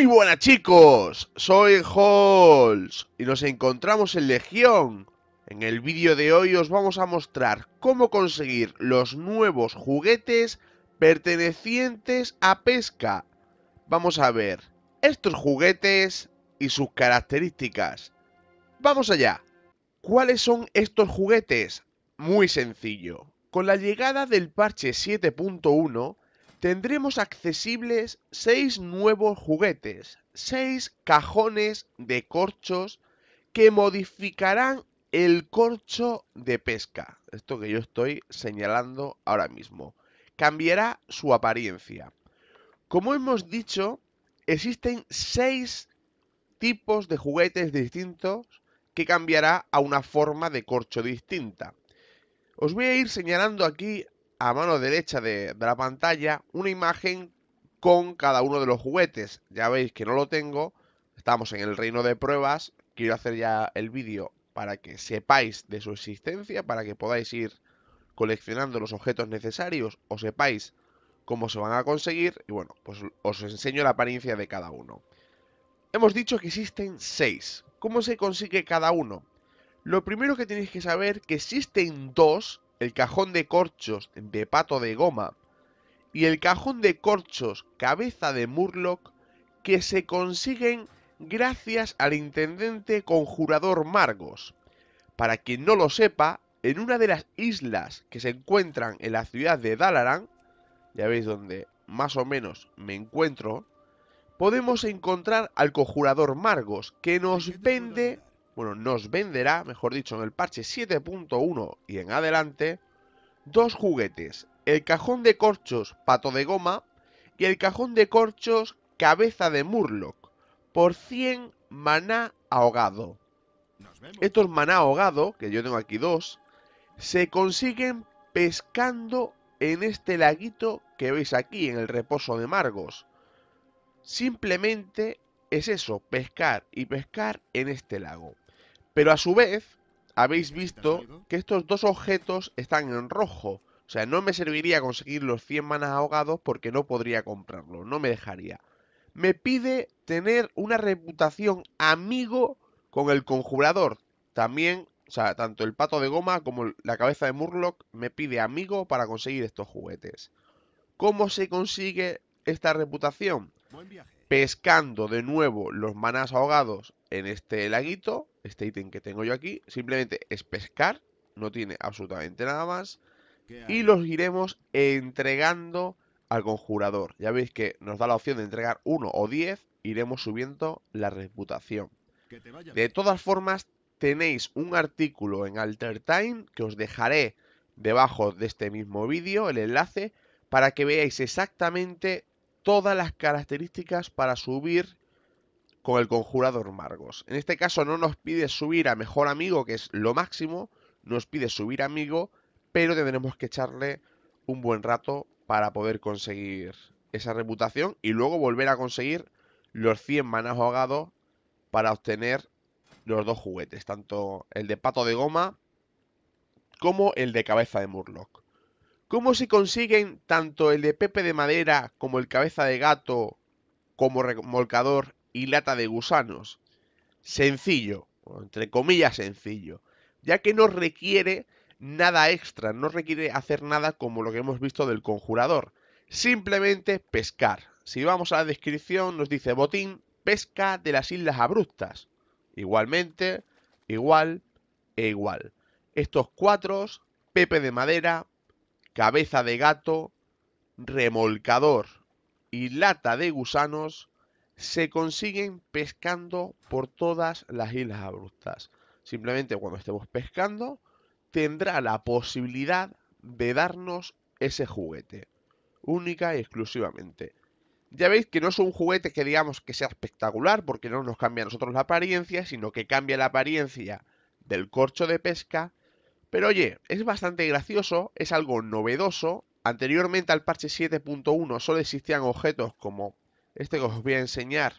Muy buenas chicos, soy Halls y nos encontramos en Legión. En el vídeo de hoy os vamos a mostrar cómo conseguir los nuevos juguetes pertenecientes a pesca. Vamos a ver estos juguetes y sus características. Vamos allá. ¿Cuáles son estos juguetes? Muy sencillo. Con la llegada del parche 7.1 tendremos accesibles seis nuevos juguetes, seis cajones de corchos que modificarán el corcho de pesca. Esto que yo estoy señalando ahora mismo. Cambiará su apariencia. Como hemos dicho, existen seis tipos de juguetes distintos que cambiará a una forma de corcho distinta. Os voy a ir señalando aquí a mano derecha de, la pantalla una imagen con cada uno de los juguetes. Ya veis que no lo tengo, estamos en el reino de pruebas, quiero hacer ya el vídeo para que sepáis de su existencia, para que podáis ir coleccionando los objetos necesarios o sepáis cómo se van a conseguir y bueno, pues os enseño la apariencia de cada uno. Hemos dicho que existen seis, ¿Cómo se consigue cada uno? Lo primero que tenéis que saber que existen dos el cajón de corchos de pato de goma y el cajón de corchos cabeza de murlock que se consiguen gracias al intendente conjurador Margos. Para quien no lo sepa, en una de las islas que se encuentran en la ciudad de Dalaran, ya veis donde más o menos me encuentro, podemos encontrar al conjurador Margos, que nos vende bueno, nos venderá, mejor dicho, en el parche 7.1 y en adelante, dos juguetes, el cajón de corchos pato de goma y el cajón de corchos cabeza de Murloc, por 100 maná ahogado. Estos maná ahogado, que yo tengo aquí dos, se consiguen pescando en este laguito que veis aquí, en el reposo de Margos. Simplemente es eso, pescar y pescar en este lago. Pero a su vez, habéis este visto que estos dos objetos están en rojo. O sea, no me serviría conseguir los 100 manas ahogados porque no podría comprarlo, no me dejaría. Me pide tener una reputación amigo con el conjurador. También, o sea, tanto el pato de goma como la cabeza de Murloc me pide amigo para conseguir estos juguetes. ¿Cómo se consigue esta reputación? Buen viaje pescando de nuevo los manás ahogados en este laguito, este ítem que tengo yo aquí, simplemente es pescar, no tiene absolutamente nada más, y los iremos entregando al conjurador. Ya veis que nos da la opción de entregar uno o diez iremos subiendo la reputación. De todas formas, tenéis un artículo en Alter Time que os dejaré debajo de este mismo vídeo, el enlace, para que veáis exactamente todas las características para subir con el conjurador Margos. En este caso no nos pide subir a mejor amigo, que es lo máximo, nos pide subir amigo, pero tendremos que echarle un buen rato para poder conseguir esa reputación y luego volver a conseguir los 100 manas ahogados para obtener los dos juguetes, tanto el de pato de goma como el de cabeza de Murloc. ¿Cómo se consiguen tanto el de Pepe de Madera como el Cabeza de Gato, como remolcador y lata de gusanos? Sencillo, entre comillas sencillo, ya que no requiere nada extra, no requiere hacer nada como lo que hemos visto del conjurador, simplemente pescar. Si vamos a la descripción nos dice botín, pesca de las islas abruptas. Igualmente, igual e igual. Estos cuatro, Pepe de Madera, cabeza de gato, remolcador y lata de gusanos se consiguen pescando por todas las islas abruptas. Simplemente cuando estemos pescando tendrá la posibilidad de darnos ese juguete. Única y exclusivamente. Ya veis que no es un juguete que digamos que sea espectacular porque no nos cambia a nosotros la apariencia, sino que cambia la apariencia del corcho de pesca pero oye, es bastante gracioso, es algo novedoso. Anteriormente al parche 7.1 solo existían objetos como este que os voy a enseñar,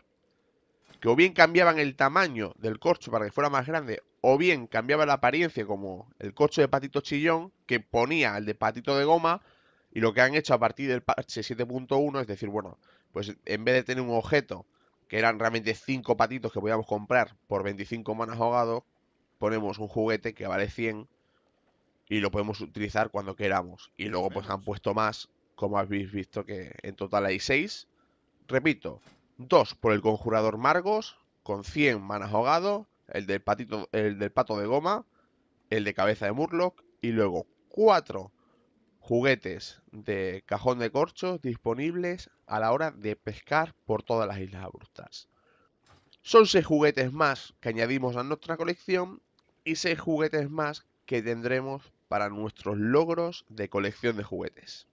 que o bien cambiaban el tamaño del corcho para que fuera más grande, o bien cambiaba la apariencia como el corcho de patito chillón, que ponía el de patito de goma, y lo que han hecho a partir del parche 7.1 es decir, bueno, pues en vez de tener un objeto, que eran realmente 5 patitos que podíamos comprar por 25 manas ahogados, ponemos un juguete que vale 100 y lo podemos utilizar cuando queramos. Y luego pues han puesto más, como habéis visto que en total hay 6. Repito, 2 por el conjurador Margos, con 100 manas ahogado, el del, patito, el del pato de goma, el de cabeza de Murloc y luego 4 juguetes de cajón de corchos disponibles a la hora de pescar por todas las islas abruptas. Son seis juguetes más que añadimos a nuestra colección y seis juguetes más que tendremos para nuestros logros de colección de juguetes.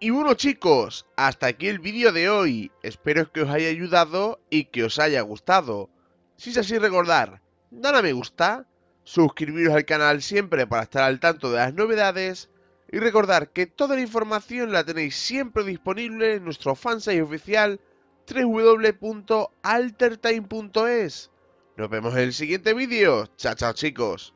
Y bueno chicos, hasta aquí el vídeo de hoy. Espero que os haya ayudado y que os haya gustado. Si es así recordar, dar a me gusta, suscribiros al canal siempre para estar al tanto de las novedades y recordar que toda la información la tenéis siempre disponible en nuestro fansite oficial www.altertime.es. Nos vemos en el siguiente vídeo. Chao, chao chicos.